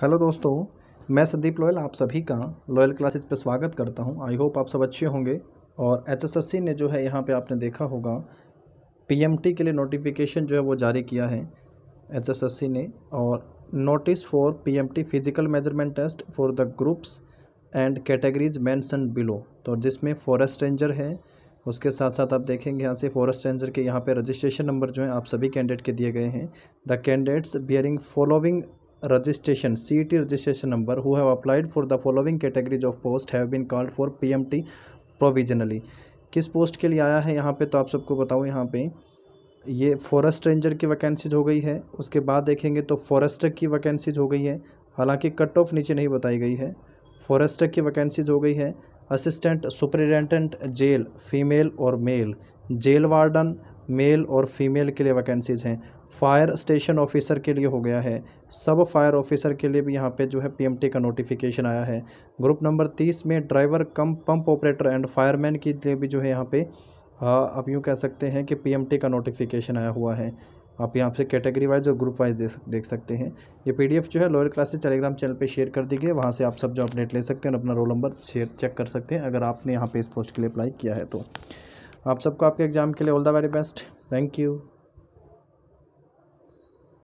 hello दोस्तों मैं Sandeep loyal आप सभी का लोयल क्लासेज पर स्वागत करता हूं आई होप आप सब अच्छे होंगे और एचएसएससी ने जो है यहां पे आपने देखा होगा पीएमटी के लिए नोटिफिकेशन जो है वो जारी किया है एचएसएससी ने और notice for PMT physical measurement test for the groups and categories mentioned below तो जिसमें फॉरेस्ट रेंजर है उसके साथ साथ आप देखेंगे यहाँ से फॉरेस्ट रेंजर के यहाँ पे रजिस्ट्रेशन नंबर जो है आप सभी कैंडिडेट के दिए गए हैं the candidates bearing following registration registration number who have who for the following categories of post have been called for P M T provisionally किस पोस्ट के लिए आया है यहाँ पे तो आप सबको बताऊँ यहाँ पे ये फॉरेस्ट रेंजर की वैकेंसीज हो गई है उसके बाद देखेंगे तो फॉरेस्टर की वैकेंसीज हो गई है हालांकि कट ऑफ नीचे नहीं बताई गई है फॉरेस्टर की वैकेंसीज हो गई है असिस्टेंट सुपरिटेंडेंट जेल फीमेल और मेल जेल वार्डन मेल और फीमेल के लिए वैकेंसीज़ हैं फायर स्टेशन ऑफिसर के लिए हो गया है सब फायर ऑफिसर के लिए भी यहाँ पे जो है पीएमटी का नोटिफिकेशन आया है ग्रुप नंबर तीस में driver cum pump operator and fireman के लिए भी जो है यहाँ पे आप यूँ कह सकते हैं कि पीएमटी का नोटिफिकेशन आया हुआ है आप यहाँ से कैटेगरी वाइज और ग्रुप वाइज देख सकते हैं ये पी जो है लोअर क्लासेज टेलीग्राम चैनल पर शेयर कर दी गई वहाँ से आप सब जो अपडेट ले सकते हैं और अपना रोल नंबर शेयर चेक कर सकते हैं अगर आपने यहाँ पे इस पोस्ट के लिए अप्लाई किया है तो आप सबको आपके एग्ज़ाम के लिए all the very best thank you